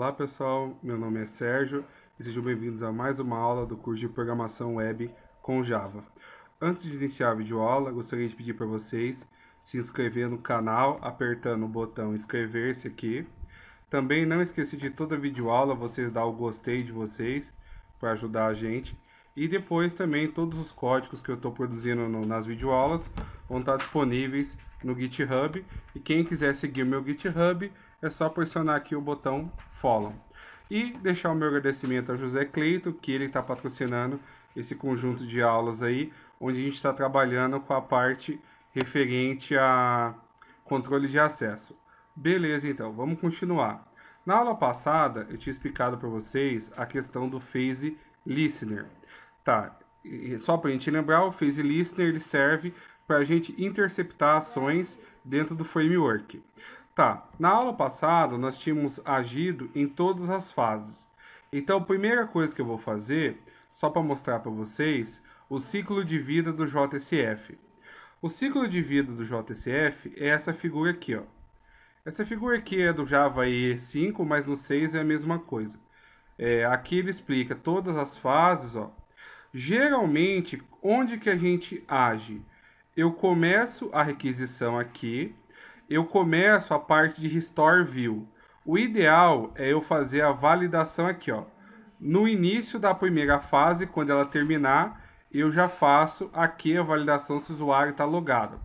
Olá pessoal, meu nome é Sérgio e sejam bem-vindos a mais uma aula do curso de Programação Web com Java. Antes de iniciar a videoaula, gostaria de pedir para vocês se inscrever no canal apertando o botão inscrever-se aqui. Também não esqueci de toda a videoaula vocês dar o gostei de vocês para ajudar a gente. E depois também todos os códigos que eu estou produzindo no, nas videoaulas vão estar disponíveis no GitHub. E quem quiser seguir o meu GitHub é só pressionar aqui o botão Follow. E deixar o meu agradecimento ao José Cleito, que ele está patrocinando esse conjunto de aulas aí, onde a gente está trabalhando com a parte referente a controle de acesso. Beleza, então, vamos continuar. Na aula passada, eu tinha explicado para vocês a questão do Phase Listener. Tá, só para a gente lembrar, o Phase Listener ele serve para a gente interceptar ações dentro do framework. Tá, na aula passada nós tínhamos agido em todas as fases. Então, a primeira coisa que eu vou fazer, só para mostrar para vocês, o ciclo de vida do JSF. O ciclo de vida do JSF é essa figura aqui, ó. Essa figura aqui é do Java e 5, mas no 6 é a mesma coisa. É, aqui ele explica todas as fases, ó. Geralmente, onde que a gente age? Eu começo a requisição aqui, eu começo a parte de Restore View. O ideal é eu fazer a validação aqui, ó. No início da primeira fase, quando ela terminar, eu já faço aqui a validação se o usuário está logado.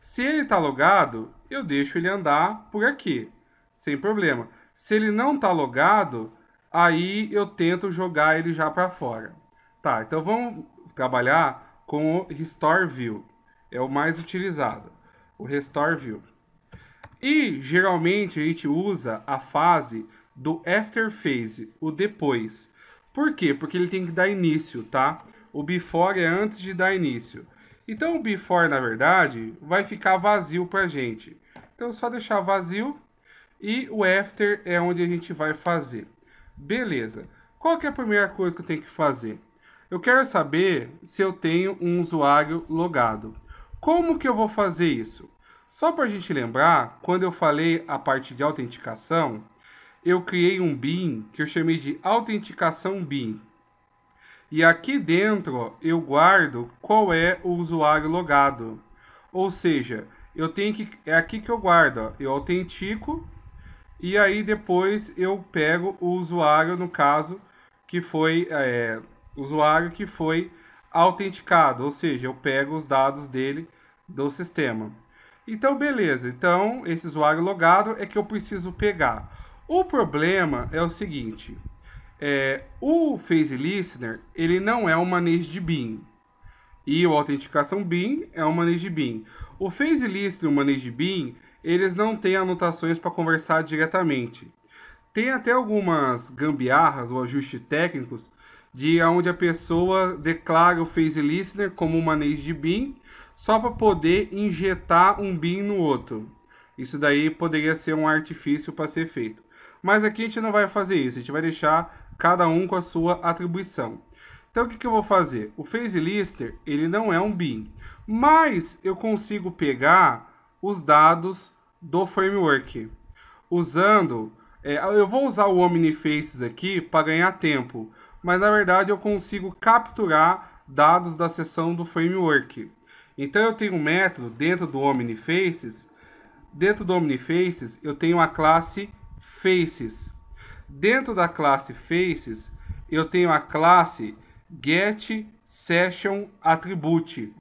Se ele está logado, eu deixo ele andar por aqui, sem problema. Se ele não está logado, aí eu tento jogar ele já para fora. Tá, então vamos trabalhar com o Restore View. É o mais utilizado, o Restore View. E geralmente a gente usa a fase do after phase, o depois. Por quê? Porque ele tem que dar início, tá? O before é antes de dar início. Então o before, na verdade, vai ficar vazio para a gente. Então é só deixar vazio e o after é onde a gente vai fazer. Beleza. Qual que é a primeira coisa que eu tenho que fazer? Eu quero saber se eu tenho um usuário logado. Como que eu vou fazer isso? Só para a gente lembrar, quando eu falei a parte de autenticação, eu criei um BIM que eu chamei de autenticação BIM. E aqui dentro eu guardo qual é o usuário logado. Ou seja, eu tenho que é aqui que eu guardo, ó. eu autentico e aí depois eu pego o usuário no caso que foi é, usuário que foi autenticado, ou seja, eu pego os dados dele do sistema. Então, beleza. Então, esse usuário logado é que eu preciso pegar. O problema é o seguinte. É, o Phase Listener, ele não é um manejo de BIM. E o Autenticação BIM é um manejo de BIM. O Phase Listener e o manejo de BIM, eles não têm anotações para conversar diretamente. Tem até algumas gambiarras ou ajustes técnicos de onde a pessoa declara o Phase Listener como um manejo de BIM só para poder injetar um BIM no outro. Isso daí poderia ser um artifício para ser feito. Mas aqui a gente não vai fazer isso, a gente vai deixar cada um com a sua atribuição. Então o que, que eu vou fazer? O PhaseLister ele não é um BIM, mas eu consigo pegar os dados do framework usando... É, eu vou usar o OmniFaces aqui para ganhar tempo, mas na verdade eu consigo capturar dados da seção do framework. Então eu tenho um método dentro do OmniFaces. Dentro do OmniFaces eu tenho a classe Faces. Dentro da classe Faces eu tenho a classe getSessionAttribute.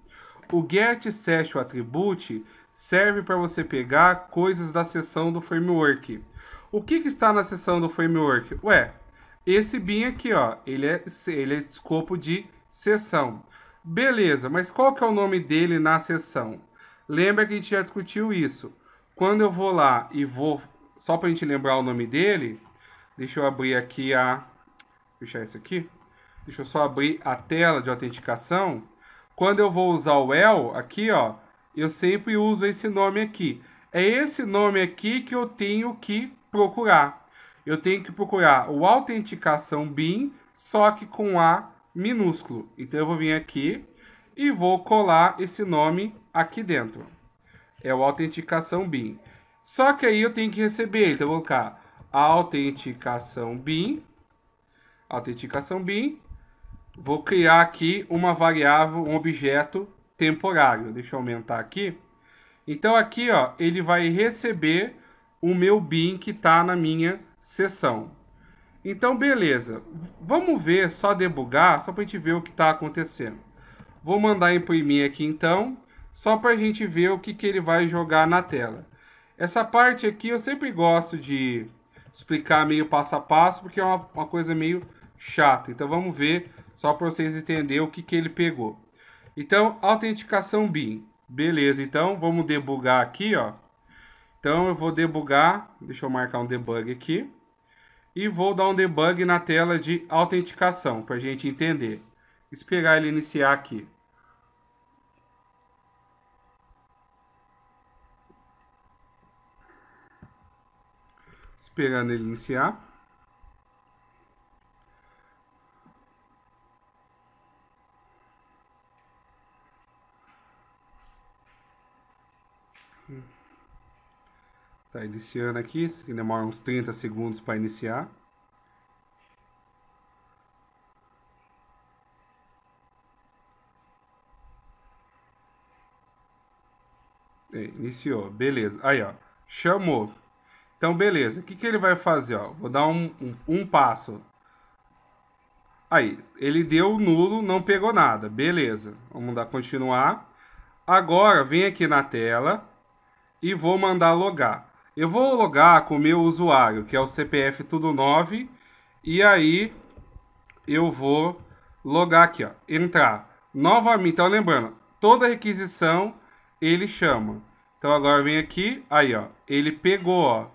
O getSessionAttribute serve para você pegar coisas da seção do framework. O que, que, está na seção do framework? Ué, esse bin aqui, ó, ele é, ele é escopo de sessão. Beleza, mas qual que é o nome dele na sessão? Lembra que a gente já discutiu isso. Quando eu vou lá e vou... Só para a gente lembrar o nome dele, deixa eu abrir aqui a... Fechar isso aqui. Deixa eu só abrir a tela de autenticação. Quando eu vou usar o el aqui, ó, eu sempre uso esse nome aqui. É esse nome aqui que eu tenho que procurar. Eu tenho que procurar o autenticação BIM, só que com a minúsculo. Então eu vou vir aqui e vou colar esse nome aqui dentro. É o autenticação BIM. Só que aí eu tenho que receber, então eu vou colocar autenticação BIM, autenticação BIM, vou criar aqui uma variável, um objeto temporário. Deixa eu aumentar aqui. Então aqui, ó, ele vai receber o meu BIM que está na minha sessão. Então, beleza. Vamos ver, só debugar, só para a gente ver o que está acontecendo. Vou mandar imprimir aqui então, só para a gente ver o que, que ele vai jogar na tela. Essa parte aqui eu sempre gosto de explicar meio passo a passo, porque é uma, uma coisa meio chata. Então, vamos ver, só para vocês entenderem o que, que ele pegou. Então, autenticação BIM. Beleza, então vamos debugar aqui, ó. Então eu vou debugar, deixa eu marcar um debug aqui e vou dar um debug na tela de autenticação para a gente entender. Esperar ele iniciar aqui. Esperando ele iniciar. Tá iniciando aqui, isso aqui demora uns 30 segundos para iniciar. É, iniciou, beleza. Aí, ó, chamou. Então, beleza. O que, que ele vai fazer? Ó? Vou dar um, um, um passo. Aí, ele deu nulo, não pegou nada. Beleza. Vamos dar continuar. Agora, vem aqui na tela e vou mandar logar. Eu vou logar com o meu usuário, que é o CPF tudo 9, e aí eu vou logar aqui, ó, entrar novamente. Então, lembrando, toda requisição ele chama. Então, agora vem aqui, aí, ó, ele pegou, ó.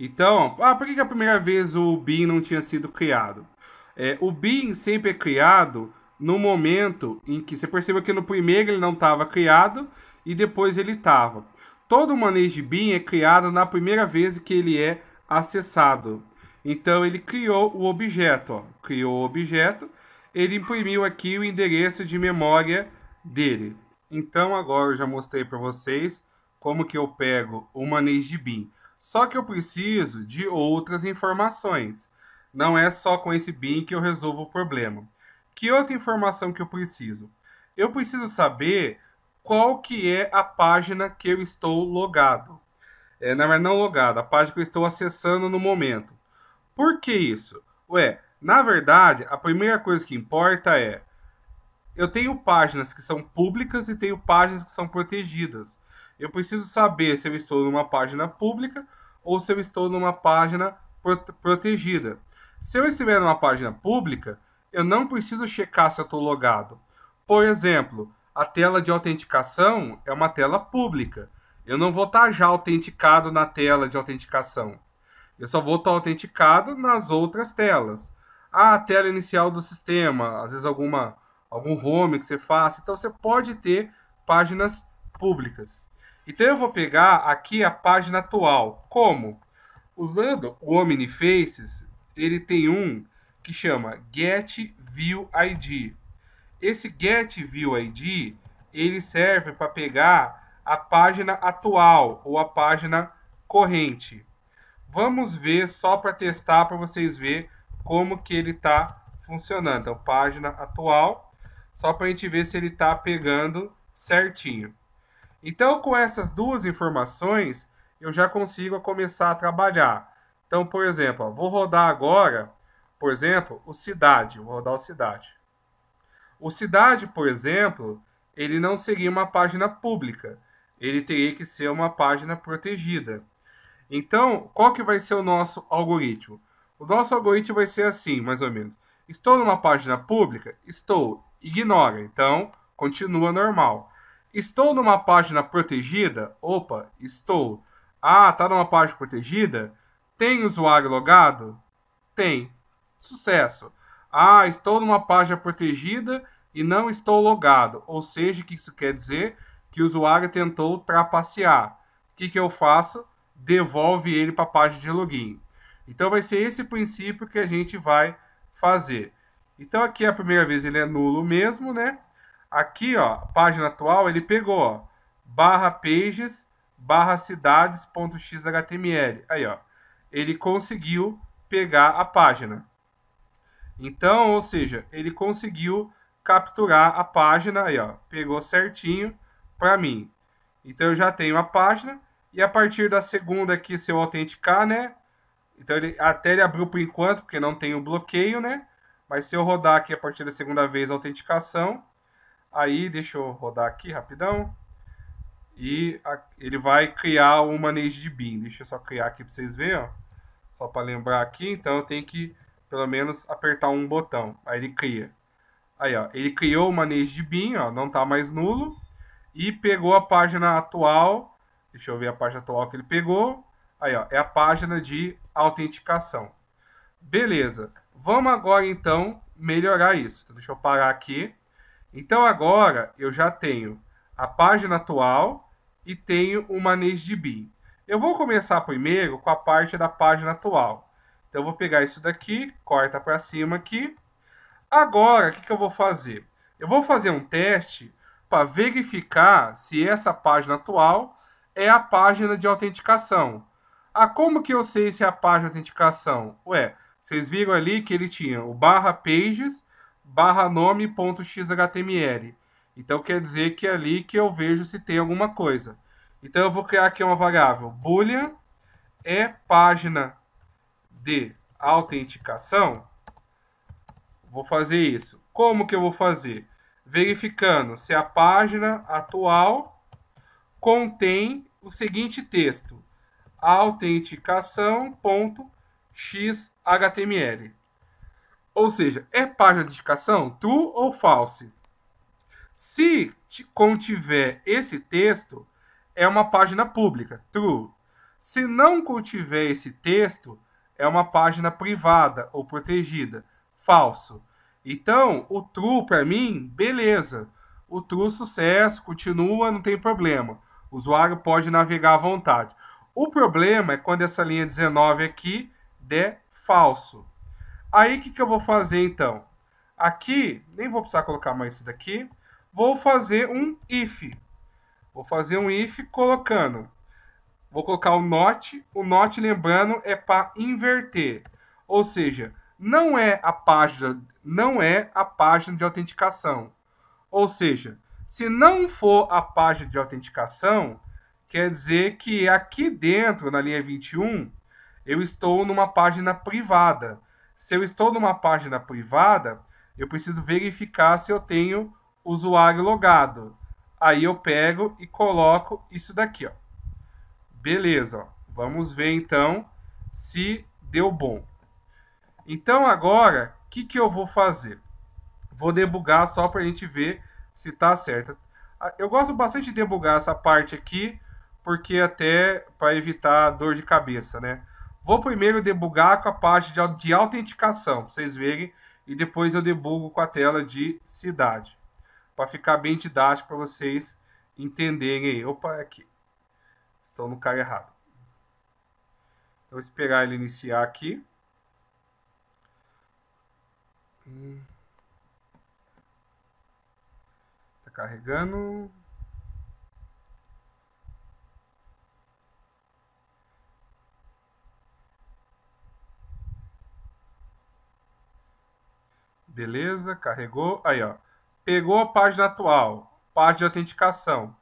Então, ah, por que, que a primeira vez o BIM não tinha sido criado? É, o BIM sempre é criado no momento em que você percebeu que no primeiro ele não estava criado e depois ele estava. Todo o manejo de BIM é criado na primeira vez que ele é acessado. Então ele criou o objeto, ó. criou o objeto, ele imprimiu aqui o endereço de memória dele. Então agora eu já mostrei para vocês como que eu pego o manejo de BIM. Só que eu preciso de outras informações. Não é só com esse BIM que eu resolvo o problema. Que outra informação que eu preciso? Eu preciso saber qual que é a página que eu estou logado. É, na verdade, não logado, a página que eu estou acessando no momento. Por que isso? Ué, na verdade, a primeira coisa que importa é eu tenho páginas que são públicas e tenho páginas que são protegidas. Eu preciso saber se eu estou numa página pública ou se eu estou numa página prote protegida. Se eu estiver numa página pública, eu não preciso checar se eu estou logado. Por exemplo, a tela de autenticação é uma tela pública. Eu não vou estar já autenticado na tela de autenticação. Eu só vou estar autenticado nas outras telas. Ah, a tela inicial do sistema, às vezes alguma algum home que você faça, então você pode ter páginas públicas. Então eu vou pegar aqui a página atual. Como? Usando o OmniFaces, ele tem um que chama Get View ID. Esse get view ID ele serve para pegar a página atual ou a página corrente. Vamos ver só para testar para vocês ver como que ele está funcionando. Então, página atual, só para a gente ver se ele está pegando certinho. Então, com essas duas informações, eu já consigo começar a trabalhar. Então, por exemplo, ó, vou rodar agora, por exemplo, o cidade. Vou rodar o cidade. O Cidade, por exemplo, ele não seria uma página pública, ele teria que ser uma página protegida. Então, qual que vai ser o nosso algoritmo? O nosso algoritmo vai ser assim, mais ou menos. Estou numa página pública? Estou. Ignora. Então, continua normal. Estou numa página protegida? Opa, estou. Ah, está numa página protegida? Tem usuário logado? Tem. Sucesso. Ah, estou numa página protegida e não estou logado. Ou seja, o que isso quer dizer? Que o usuário tentou trapacear. O que, que eu faço? Devolve ele para a página de login. Então vai ser esse princípio que a gente vai fazer. Então aqui a primeira vez ele é nulo mesmo, né? Aqui, ó, página atual, ele pegou, ó, barra pages, barra cidades.xhtml. Aí, ó, ele conseguiu pegar a página. Então, ou seja, ele conseguiu capturar a página aí, ó, pegou certinho para mim. Então eu já tenho a página e a partir da segunda aqui se eu autenticar, né? Então ele até ele abriu por enquanto, porque não tem o um bloqueio, né? Mas se eu rodar aqui a partir da segunda vez a autenticação, aí deixa eu rodar aqui rapidão. E a, ele vai criar o manage de bin. Deixa eu só criar aqui para vocês verem, ó. Só para lembrar aqui, então eu tenho que pelo menos apertar um botão. Aí ele cria. Aí, ó, ele criou o manejo de BIM, ó, não está mais nulo. E pegou a página atual. Deixa eu ver a página atual que ele pegou. Aí, ó, é a página de autenticação. Beleza. Vamos agora, então, melhorar isso. Então, deixa eu parar aqui. Então, agora, eu já tenho a página atual e tenho o manejo de BIM. Eu vou começar primeiro com a parte da página atual. Então eu vou pegar isso daqui, corta para cima aqui. Agora, o que, que eu vou fazer? Eu vou fazer um teste para verificar se essa página atual é a página de autenticação. Ah, como que eu sei se é a página de autenticação? Ué, vocês viram ali que ele tinha o barra pages, barra nome.xhtml. Então quer dizer que é ali que eu vejo se tem alguma coisa. Então eu vou criar aqui uma variável boolean é página de autenticação, vou fazer isso. Como que eu vou fazer? Verificando se a página atual contém o seguinte texto: autenticação.xhtml. Ou seja, é página de indicação true ou false? Se contiver esse texto, é uma página pública, true. Se não contiver esse texto, é uma página privada ou protegida. Falso. Então, o true para mim, beleza. O true sucesso, continua, não tem problema. O usuário pode navegar à vontade. O problema é quando essa linha 19 aqui der falso. Aí o que, que eu vou fazer então? Aqui, nem vou precisar colocar mais isso daqui. Vou fazer um if. Vou fazer um if colocando Vou colocar o not. O not, lembrando, é para inverter. Ou seja, não é a página, não é a página de autenticação. Ou seja, se não for a página de autenticação, quer dizer que aqui dentro, na linha 21, eu estou numa página privada. Se eu estou numa página privada, eu preciso verificar se eu tenho usuário logado. Aí eu pego e coloco isso daqui, ó. Beleza, ó. vamos ver então se deu bom. Então agora, o que, que eu vou fazer? Vou debugar só para a gente ver se está certo. Ah, eu gosto bastante de debugar essa parte aqui, porque até para evitar dor de cabeça, né? Vou primeiro debugar com a parte de, de autenticação, para vocês verem, e depois eu debugo com a tela de cidade, para ficar bem didático para vocês entenderem aí. Opa, aqui estão no cara errado. Eu vou esperar ele iniciar aqui. Hum. Tá carregando. Beleza, carregou. Aí, ó. Pegou a página atual, página de autenticação.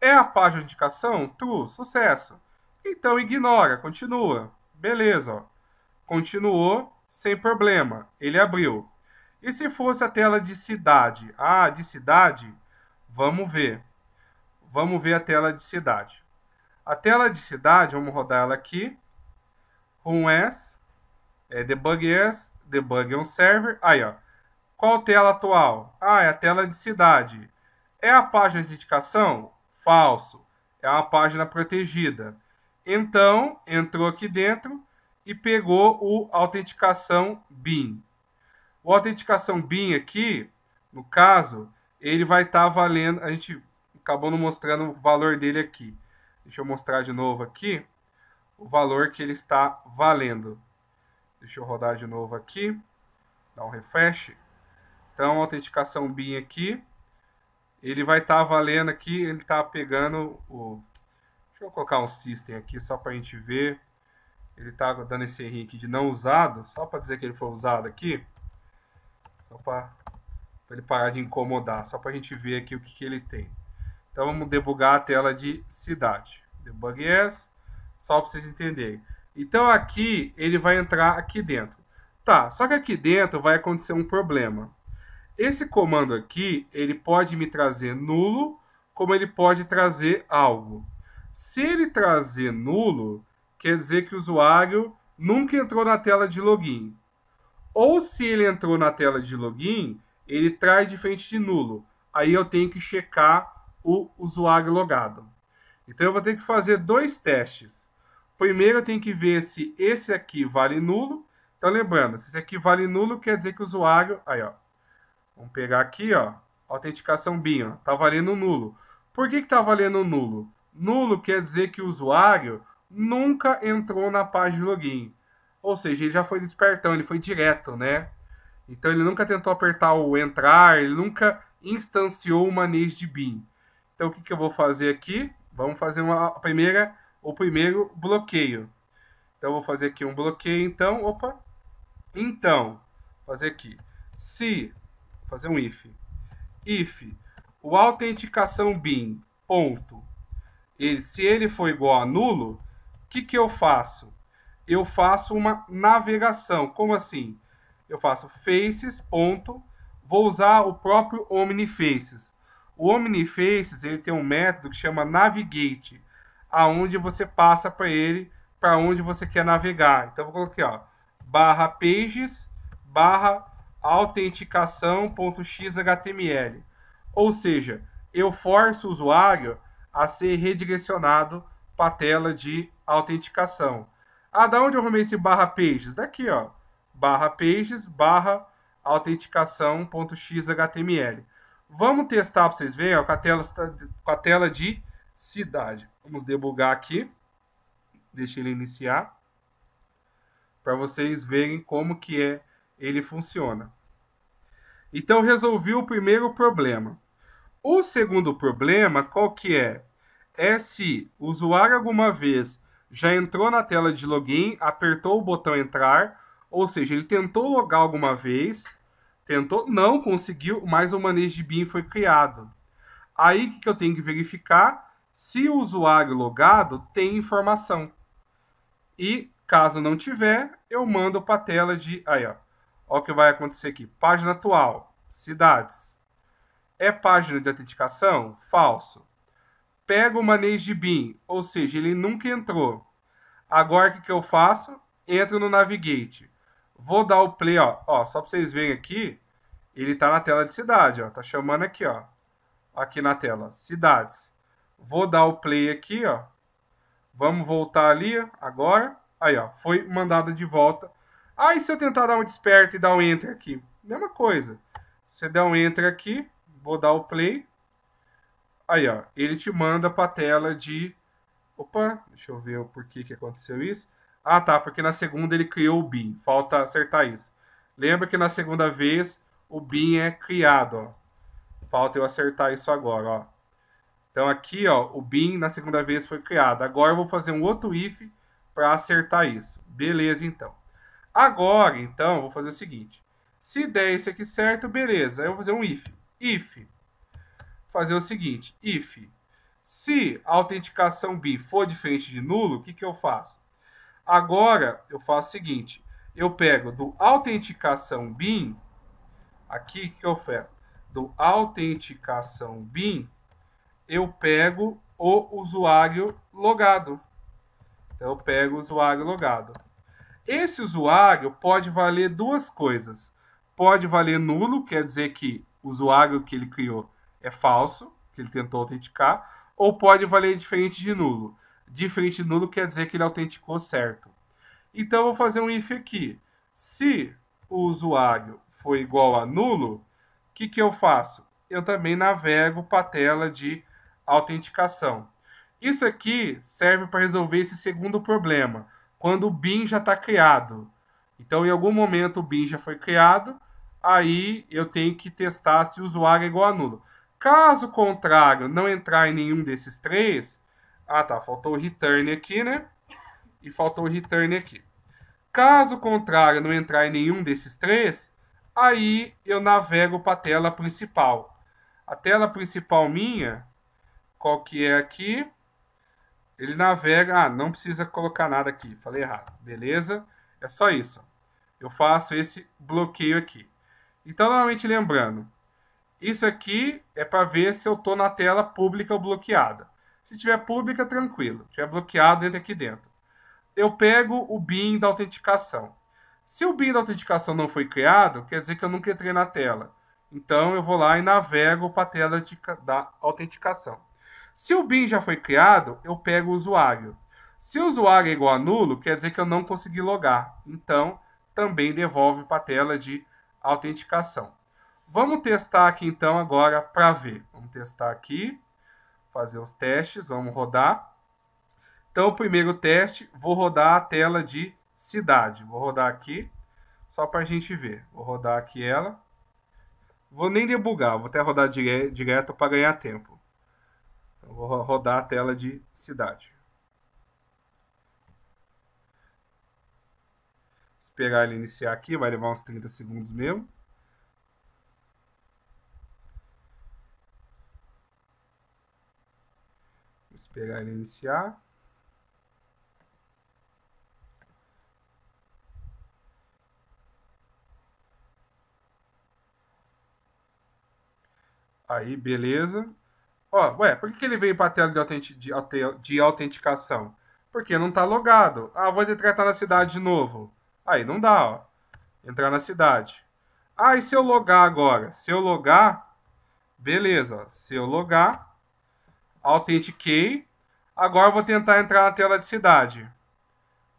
É a página de indicação? True, sucesso. Então ignora, continua. Beleza, ó. Continuou sem problema. Ele abriu. E se fosse a tela de cidade? Ah, de cidade? Vamos ver. Vamos ver a tela de cidade. A tela de cidade, vamos rodar ela aqui. Run S, é debug S, debug on é server. Aí, ó. Qual tela atual? Ah, é a tela de cidade. É a página de indicação? Falso. É uma página protegida. Então, entrou aqui dentro e pegou o autenticação BIM. O autenticação BIM aqui, no caso, ele vai estar tá valendo... A gente acabou não mostrando o valor dele aqui. Deixa eu mostrar de novo aqui o valor que ele está valendo. Deixa eu rodar de novo aqui. Dá um refresh. Então, autenticação BIM aqui ele vai estar tá valendo aqui, ele está pegando o... Deixa eu colocar um system aqui só para a gente ver. Ele está dando esse errinho aqui de não usado, só para dizer que ele foi usado aqui. Só para ele parar de incomodar, só para a gente ver aqui o que, que ele tem. Então vamos debugar a tela de cidade. Debug yes, só para vocês entenderem. Então aqui ele vai entrar aqui dentro. Tá, só que aqui dentro vai acontecer um problema. Esse comando aqui, ele pode me trazer nulo, como ele pode trazer algo. Se ele trazer nulo, quer dizer que o usuário nunca entrou na tela de login. Ou se ele entrou na tela de login, ele traz de frente de nulo. Aí eu tenho que checar o usuário logado. Então eu vou ter que fazer dois testes. Primeiro eu tenho que ver se esse aqui vale nulo. Então lembrando, se esse aqui vale nulo, quer dizer que o usuário... Aí, ó, Vamos pegar aqui, ó, autenticação BIM, ó, tá valendo nulo. Por que que tá valendo nulo? Nulo quer dizer que o usuário nunca entrou na página de login. Ou seja, ele já foi despertão, ele foi direto, né? Então ele nunca tentou apertar o entrar, ele nunca instanciou o manejo de BIM. Então o que, que eu vou fazer aqui? Vamos fazer uma primeira, o primeiro bloqueio. Então eu vou fazer aqui um bloqueio, então, opa. Então, fazer aqui. Se fazer um if. If o autenticação bin ponto, ele, se ele for igual a nulo, o que, que eu faço? Eu faço uma navegação. Como assim? Eu faço faces, ponto, vou usar o próprio OmniFaces. O OmniFaces ele tem um método que chama navigate, aonde você passa para ele para onde você quer navegar. Então vou colocar ó, barra pages barra autenticação.xhtml. Ou seja, eu forço o usuário a ser redirecionado para a tela de autenticação. Ah, da onde eu arrumei esse barra pages? Daqui, ó. Barra pages, barra autenticação.xhtml. Vamos testar para vocês verem, ó, com, a tela, com a tela de cidade. Vamos debugar aqui. Deixa ele iniciar. Para vocês verem como que é ele funciona. Então resolvi o primeiro problema. O segundo problema, qual que é? É se o usuário alguma vez já entrou na tela de login, apertou o botão entrar, ou seja, ele tentou logar alguma vez, tentou, não conseguiu, mas o manejo de BIM foi criado. Aí o que eu tenho que verificar? Se o usuário logado tem informação. E caso não tiver, eu mando para a tela de. Aí, ó Olha o que vai acontecer aqui. Página atual, cidades. É página de autenticação? Falso. Pega o manejo de BIM, ou seja, ele nunca entrou. Agora o que, que eu faço? Entro no Navigate. Vou dar o play, ó, ó só para vocês verem aqui, ele está na tela de cidade, ó, tá chamando aqui, ó, aqui na tela, cidades. Vou dar o play aqui, ó, vamos voltar ali, agora, aí, ó, foi mandado de volta Aí e se eu tentar dar um desperto e dar um enter aqui? Mesma coisa. Você dá um enter aqui, vou dar o play. Aí, ó, ele te manda para tela de... Opa, deixa eu ver o porquê que aconteceu isso. Ah, tá, porque na segunda ele criou o bin. Falta acertar isso. Lembra que na segunda vez o bin é criado, ó. Falta eu acertar isso agora, ó. Então aqui, ó, o bin na segunda vez foi criado. Agora eu vou fazer um outro if para acertar isso. Beleza, então. Agora, então, vou fazer o seguinte. Se der esse aqui certo, beleza. eu vou fazer um if. If. Fazer o seguinte. If. Se a autenticação bi for diferente de nulo, o que, que eu faço? Agora, eu faço o seguinte. Eu pego do autenticação bin, aqui que eu pego? Do autenticação bin, eu pego o usuário logado. Então, eu pego o usuário logado. Esse usuário pode valer duas coisas. Pode valer nulo, quer dizer que o usuário que ele criou é falso, que ele tentou autenticar, ou pode valer diferente de nulo. Diferente de nulo quer dizer que ele autenticou certo. Então, eu vou fazer um if aqui. Se o usuário for igual a nulo, o que, que eu faço? Eu também navego para a tela de autenticação. Isso aqui serve para resolver esse segundo problema quando o BIM já está criado. Então, em algum momento, o BIM já foi criado, aí eu tenho que testar se o usuário é igual a nulo. Caso contrário, não entrar em nenhum desses três, ah tá, faltou o return aqui, né? E faltou o return aqui. Caso contrário, não entrar em nenhum desses três, aí eu navego para a tela principal. A tela principal minha, qual que é aqui? Ele navega. Ah, não precisa colocar nada aqui. Falei errado. Beleza? É só isso. Eu faço esse bloqueio aqui. Então, novamente lembrando, isso aqui é para ver se eu estou na tela pública ou bloqueada. Se tiver pública, tranquilo. Se tiver bloqueado, entra aqui dentro. Eu pego o BIM da autenticação. Se o BIM da autenticação não foi criado, quer dizer que eu nunca entrei na tela. Então, eu vou lá e navego para a tela de, da autenticação. Se o bin já foi criado, eu pego o usuário. Se o usuário é igual a nulo, quer dizer que eu não consegui logar. Então, também devolve para a tela de autenticação. Vamos testar aqui então agora para ver. Vamos testar aqui, fazer os testes, vamos rodar. Então, o primeiro teste, vou rodar a tela de cidade. Vou rodar aqui, só para a gente ver. Vou rodar aqui ela. Vou nem debugar, vou até rodar dire direto para ganhar tempo. Vou rodar a tela de cidade. Esperar ele iniciar aqui, vai levar uns 30 segundos mesmo. Vou esperar ele iniciar. Aí, beleza. Ó, ué, por que ele veio para a tela de, autent... de, de autenticação? Porque não está logado. Ah, vou entrar na cidade de novo. Aí não dá, ó. Entrar na cidade. Ah, e se eu logar agora? Se eu logar, beleza. Se eu logar, autentiquei. Agora eu vou tentar entrar na tela de cidade.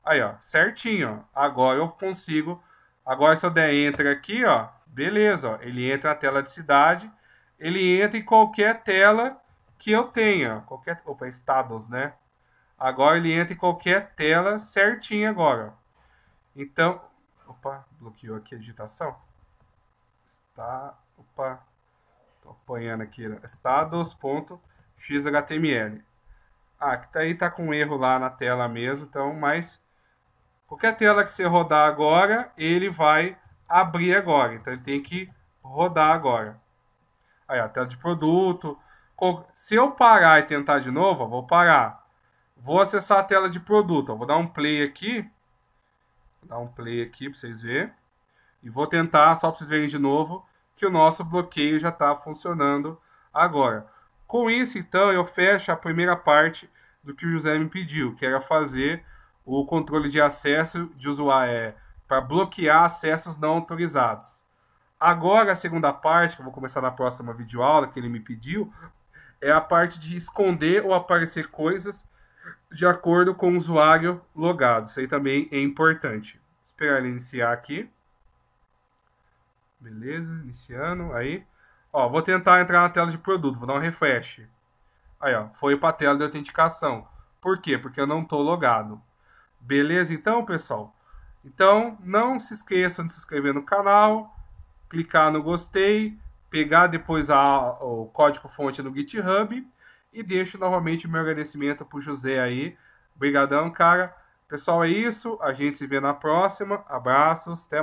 Aí, ó, certinho. Ó. Agora eu consigo. Agora se eu der enter aqui, ó, beleza. Ó, ele entra na tela de cidade ele entra em qualquer tela que eu tenha. Qualquer, opa, estados, né? Agora ele entra em qualquer tela certinho agora. Então, opa, bloqueou aqui a digitação. Está, opa, Estou apanhando aqui, né? estados.xhtml. Ah, que tá aí tá com um erro lá na tela mesmo, então, mas qualquer tela que você rodar agora, ele vai abrir agora. Então ele tem que rodar agora. Aí, a tela de produto. Se eu parar e tentar de novo, ó, vou parar. Vou acessar a tela de produto. Ó, vou dar um play aqui. Vou dar um play aqui para vocês verem. E vou tentar, só para vocês verem de novo, que o nosso bloqueio já está funcionando agora. Com isso, então, eu fecho a primeira parte do que o José me pediu, que era fazer o controle de acesso de usuário é, para bloquear acessos não autorizados. Agora, a segunda parte, que eu vou começar na próxima videoaula que ele me pediu, é a parte de esconder ou aparecer coisas de acordo com o usuário logado. Isso aí também é importante. Vou esperar ele iniciar aqui. Beleza, iniciando. Aí, ó, vou tentar entrar na tela de produto, vou dar um refresh. Aí, ó, foi para a tela de autenticação. Por quê? Porque eu não estou logado. Beleza, então, pessoal? Então, não se esqueçam de se inscrever no canal clicar no gostei, pegar depois a, o código-fonte no GitHub e deixo novamente o meu agradecimento para o José aí. Obrigadão, cara. Pessoal, é isso. A gente se vê na próxima. Abraços. Até